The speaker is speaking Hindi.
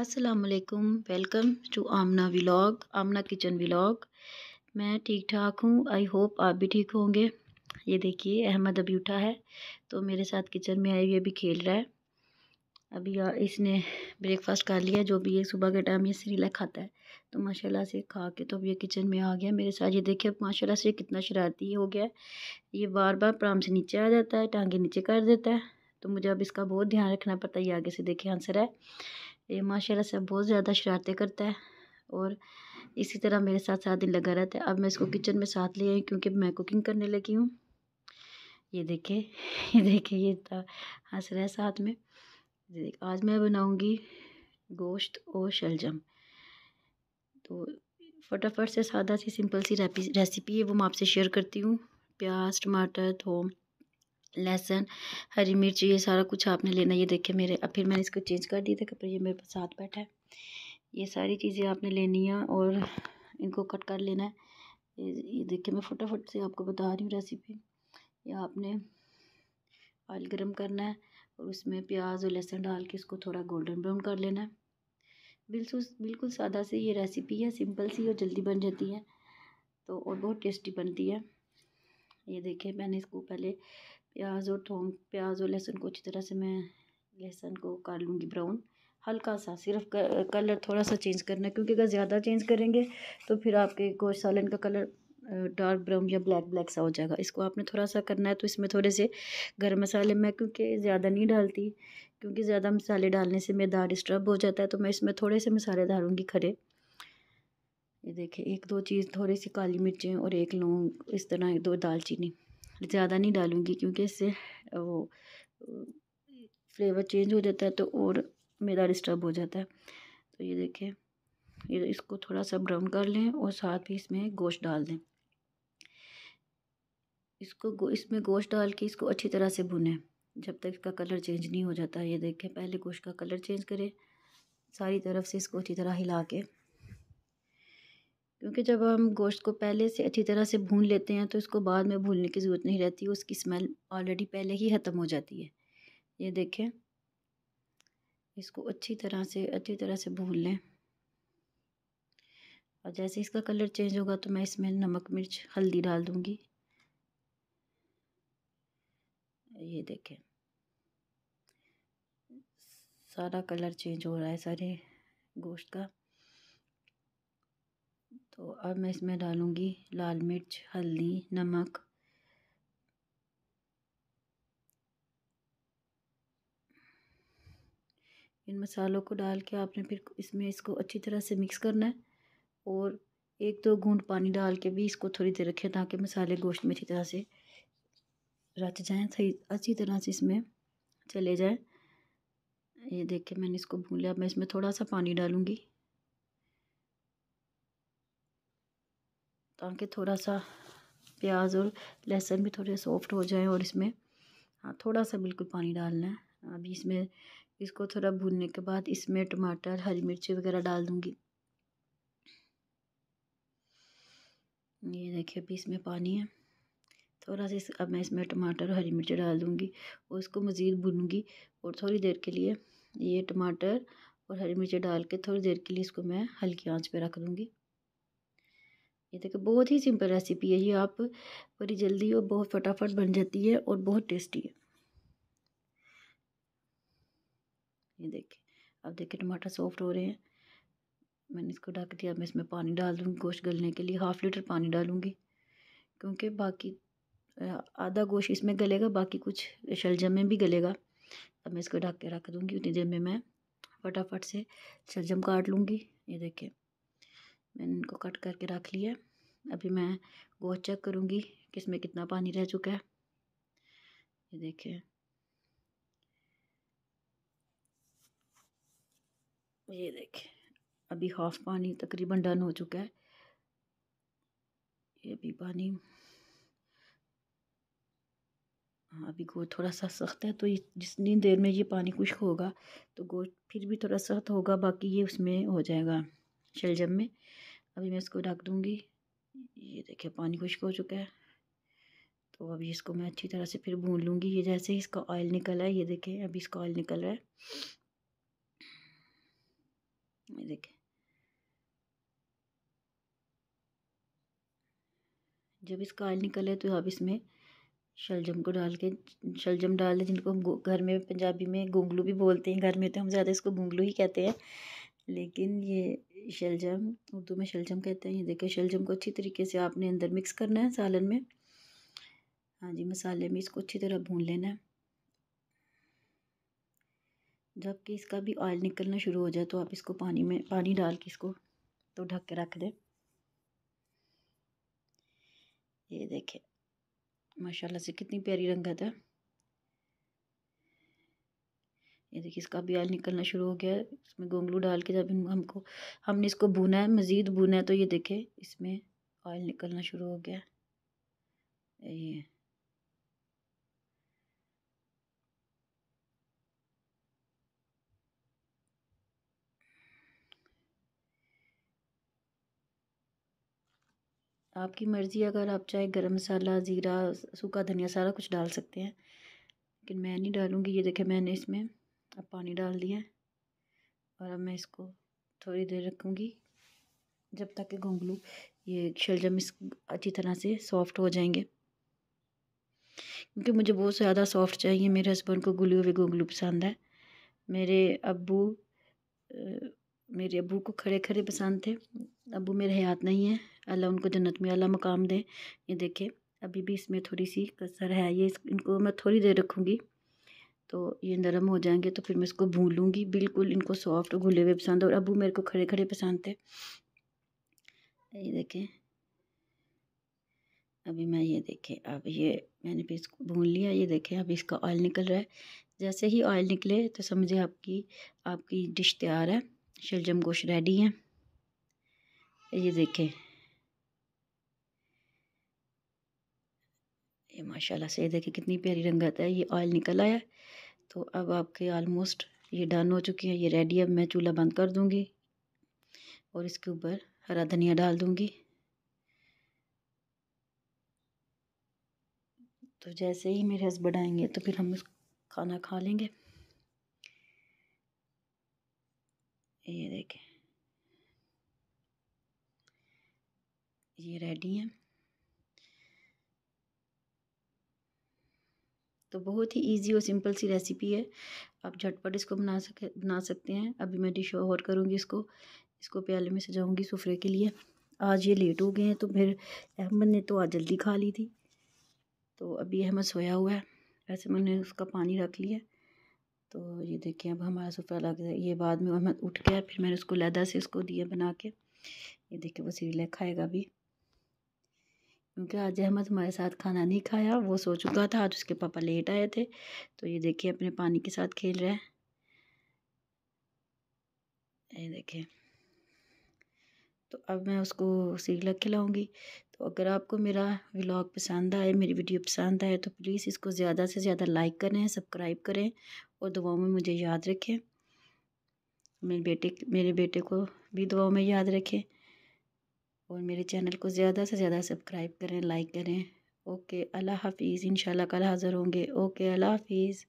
असलकम welcome to Aamna vlog Aamna kitchen vlog मैं ठीक ठाक हूँ आई होप आप भी ठीक होंगे ये देखिए अहमद अभी उठा है तो मेरे साथ किचन में आई हुई अभी खेल रहा है अभी इसने ब्रेकफास्ट कर लिया जो भी ये सुबह के टाइम ये सीरीला खाता है तो माशाल्लाह से खा के तो अब ये किचन में आ गया मेरे साथ ये देखिए अब माशाला से कितना शरारती हो गया ये बार बार प्राम से नीचे आ जाता है टांगे नीचे कर देता है तो मुझे अब इसका बहुत ध्यान रखना पड़ता है ये आगे से देखिए आंसर है ये माशाल्लाह से बहुत ज़्यादा शरारतें करता है और इसी तरह मेरे साथ सारा दिन लगा रहता है अब मैं इसको किचन में साथ ले आई क्योंकि मैं कुकिंग करने लगी हूँ ये देखे ये देखे ये हंस रहा है साथ में आज मैं बनाऊँगी गोश्त और शलजम तो फटाफट से सादा सी सिंपल सी रेसिपी है वो मैं आपसे शेयर करती हूँ प्याज टमाटर थोम लहसुन हरी मिर्च ये सारा कुछ आपने लेना ये देखे मेरे अब फिर मैंने इसको चेंज कर दिया था कपड़े ये मेरे पास साथ बैठा है ये सारी चीज़ें आपने लेनी है और इनको कट कर लेना है ये देखे मैं फटाफट से आपको बता रही हूँ रेसिपी ये आपने ऑयल गर्म करना है और उसमें प्याज और लहसुन डाल के इसको थोड़ा गोल्डन ब्राउन कर लेना है बिल्कुल बिल्कुल सादा सी ये रेसिपी है सिंपल सी और जल्दी बन जाती है तो और बहुत टेस्टी बनती है ये देखिए मैंने इसको पहले प्याज और थोम प्याज और लहसुन को अच्छी तरह से मैं लहसुन को कर लूँगी ब्राउन हल्का सा सिर्फ कलर थोड़ा सा चेंज करना है क्योंकि अगर ज़्यादा चेंज करेंगे तो फिर आपके गोश सालन का कलर डार्क ब्राउन या ब्लैक ब्लैक सा हो जाएगा इसको आपने थोड़ा सा करना है तो इसमें थोड़े से गर्म मसाले मैं क्योंकि ज़्यादा नहीं डालती क्योंकि ज़्यादा मसाले डालने से मेरा दाल डिस्टर्ब हो जाता है तो मैं इसमें थोड़े से मसाले डालूँगी खड़े ये देखिए एक दो चीज़ थोड़ी सी काली मिर्चें और एक लौंग इस तरह एक दो दालचीनी ज़्यादा नहीं डालूँगी क्योंकि इससे वो फ्लेवर चेंज हो जाता है तो और मेरा डिस्टर्ब हो जाता है तो ये देखिए ये इसको थोड़ा सा ब्राउन कर लें और साथ ही इसमें गोश्त डाल दें इसको गो, इसमें गोश्त डाल के इसको अच्छी तरह से भुनें जब तक इसका कलर चेंज नहीं हो जाता ये देखें पहले गोश्त का कलर चेंज करें सारी तरफ से इसको अच्छी तरह हिला के क्योंकि जब हम गोश्त को पहले से अच्छी तरह से भून लेते हैं तो इसको बाद में भूनने की ज़रूरत नहीं रहती उसकी स्मेल ऑलरेडी पहले ही ख़त्म हो जाती है ये देखें इसको अच्छी तरह से अच्छी तरह से भून लें और जैसे इसका कलर चेंज होगा तो मैं इसमें नमक मिर्च हल्दी डाल दूँगी ये देखें सारा कलर चेंज हो रहा है सारे गोश्त का तो अब मैं इसमें डालूँगी लाल मिर्च हल्दी नमक इन मसालों को डाल के आपने फिर इसमें इसको अच्छी तरह से मिक्स करना है और एक दो घूंट पानी डाल के भी इसको थोड़ी देर रखें ताकि मसाले गोश्त में अच्छी तरह से रच जाएँ सही अच्छी तरह से इसमें चले जाएँ ये देखिए मैंने इसको भून लिया मैं इसमें थोड़ा सा पानी डालूँगी ताकि थोड़ा सा प्याज और लहसुन भी थोड़े सॉफ्ट हो जाए और इसमें हाँ थोड़ा सा बिल्कुल पानी डालना है अभी इसमें इसको थोड़ा भूनने के बाद इसमें टमाटर हरी मिर्ची वगैरह डाल दूँगी ये देखिए अभी इसमें पानी है थोड़ा सा इस अब मैं इसमें टमाटर और हरी मिर्ची डाल दूँगी और इसको मज़ीद भूनूँगी और थोड़ी देर के लिए ये टमाटर और हरी मिर्ची डाल के थोड़ी देर के लिए इसको मैं हल्की आंच पे रख दूँगी ये देखिए बहुत ही सिंपल रेसिपी है ये आप बड़ी जल्दी और बहुत फटाफट बन जाती है और बहुत टेस्टी है ये देखिए अब देखिए टमाटर सॉफ्ट हो रहे हैं मैंने इसको ढक दिया मैं इसमें पानी डाल दूँगी गोश्त गलने के लिए हाफ़ लीटर पानी डालूँगी क्योंकि बाकी आधा गोश्त इसमें गलेगा बाकी कुछ शलजम में भी गलेगा अब मैं इसको ढक के रख दूँगी उतनी देर में मैं फटाफट से शलजम काट लूँगी ये देखें मैंने इनको कट करके रख लिया अभी मैं वो चेक करूँगी कि इसमें कितना पानी रह चुका है ये देखिए ये देखें अभी हाफ पानी तकरीबन डन हो चुका है ये भी पानी हाँ अभी गोश्त थोड़ा सा सख्त है तो जितनी देर में ये पानी खुश होगा तो गोश्त फिर भी थोड़ा सख्त होगा बाकी ये उसमें हो जाएगा शलजम में अभी मैं इसको ढक दूँगी ये देखिए पानी खुश्क हो चुका है तो अभी इसको मैं अच्छी तरह से फिर भून लूँगी ये जैसे इसका ऑयल रहा है ये देखें अभी इसका ऑयल निकल रहा है ये देखें जब इसका ऑयल निकल है तो अब इसमें शलजम को डाल के शलजम डाल दें जिनको हम घर में पंजाबी में गोंगलू भी बोलते हैं घर में तो हम ज़्यादा इसको गोंगलू ही कहते हैं लेकिन ये शलजम उर्दू में शलजम कहते हैं ये देखिए शलजम को अच्छी तरीके से आपने अंदर मिक्स करना है सालन में हाँ जी मसाले में इसको अच्छी तरह भून लेना है जबकि इसका भी ऑयल निकलना शुरू हो जाए तो आप इसको पानी में पानी डाल के इसको तो ढक के रख दें ये देखें माशाल्लाह से कितनी प्यारी रंगत है ये देखिए इसका बियाल निकलना शुरू हो गया है इसमें गोंगलू डाल के जब हमको हमने इसको बुना है मज़ीद बुना है तो ये देखें इसमें ऑयल निकलना शुरू हो गया है ये आपकी मर्ज़ी अगर आप चाहे गरम मसाला ज़ीरा सूखा धनिया सारा कुछ डाल सकते हैं लेकिन मैं नहीं डालूँगी ये देखें मैंने इसमें अब पानी डाल दिया और अब मैं इसको थोड़ी देर रखूँगी जब तक कि घोंगलू ये शलजम इस अच्छी तरह से सॉफ़्ट हो जाएंगे क्योंकि मुझे बहुत ज़्यादा सॉफ्ट चाहिए मेरे हस्बैंड को गुले हुए घोंगलू पसंद है मेरे अबू मेरे अबू को खड़े खड़े पसंद थे अबू मेरे हयात नहीं है अल्लाह उनको जन्नत में अल्लाह मकाम दें ये देखें अभी भी इसमें थोड़ी सी कसर है ये इनको मैं थोड़ी देर रखूँगी तो ये नरम हो जाएंगे तो फिर मैं इसको भूनूंगी बिल्कुल इनको सॉफ्ट घुले हुए पसंद और अबू मेरे को खड़े खड़े पसंद थे ये देखें अभी मैं ये देखें अब ये मैंने भी इसको भून लिया ये देखें अभी इसका ऑयल निकल रहा है जैसे ही ऑयल निकले तो समझे आपकी आपकी डिश तैयार है शलजम गोश रेडी है ये देखें ये माशाल्लाह से ये देखें कितनी प्यारी रंगत है ये ऑयल निकल आया तो अब आपके आलमोस्ट ये डन हो चुके हैं ये रेडी अब मैं चूल्हा बंद कर दूँगी और इसके ऊपर हरा धनिया डाल दूँगी तो जैसे ही मेरे हस्बैंड आएंगे तो फिर हम खाना खा लेंगे ये देखें ये रेडी हैं तो बहुत ही इजी और सिंपल सी रेसिपी है आप झटपट इसको बना सके बना सकते हैं अभी मैं डिश और करूँगी इसको इसको प्याले में सजाऊँगी सफ़रे के लिए आज ये लेट हो गए हैं तो फिर अहमद ने तो आज जल्दी खा ली थी तो अभी अहमद सोया हुआ है ऐसे मैंने उसका पानी रख लिया तो ये देखिए अब हमारा सफ़रा लग गया ये बाद में अहमद उठ गया फिर मैंने उसको लैदा से उसको दिया बना के ये देखिए वो सीरियल खाएगा अभी क्योंकि आज अहमद हमारे साथ खाना नहीं खाया वो सो चुका था आज उसके पापा लेट आए थे तो ये देखिए अपने पानी के साथ खेल रहा है ये देखिए तो अब मैं उसको सीरलक खिलाऊंगी तो अगर आपको मेरा व्लॉग पसंद आए मेरी वीडियो पसंद आए तो प्लीज़ इसको ज़्यादा से ज़्यादा लाइक करें सब्सक्राइब करें और दुआओं में मुझे याद रखें मेरे बेटे मेरे बेटे को भी दुआओं में याद रखें और मेरे चैनल को ज़्यादा से ज़्यादा सब्सक्राइब करें लाइक करें ओके अल्लाह हाफिज़ इंशाल्लाह कल हाज़िर होंगे ओके अल्लाह हाफिज़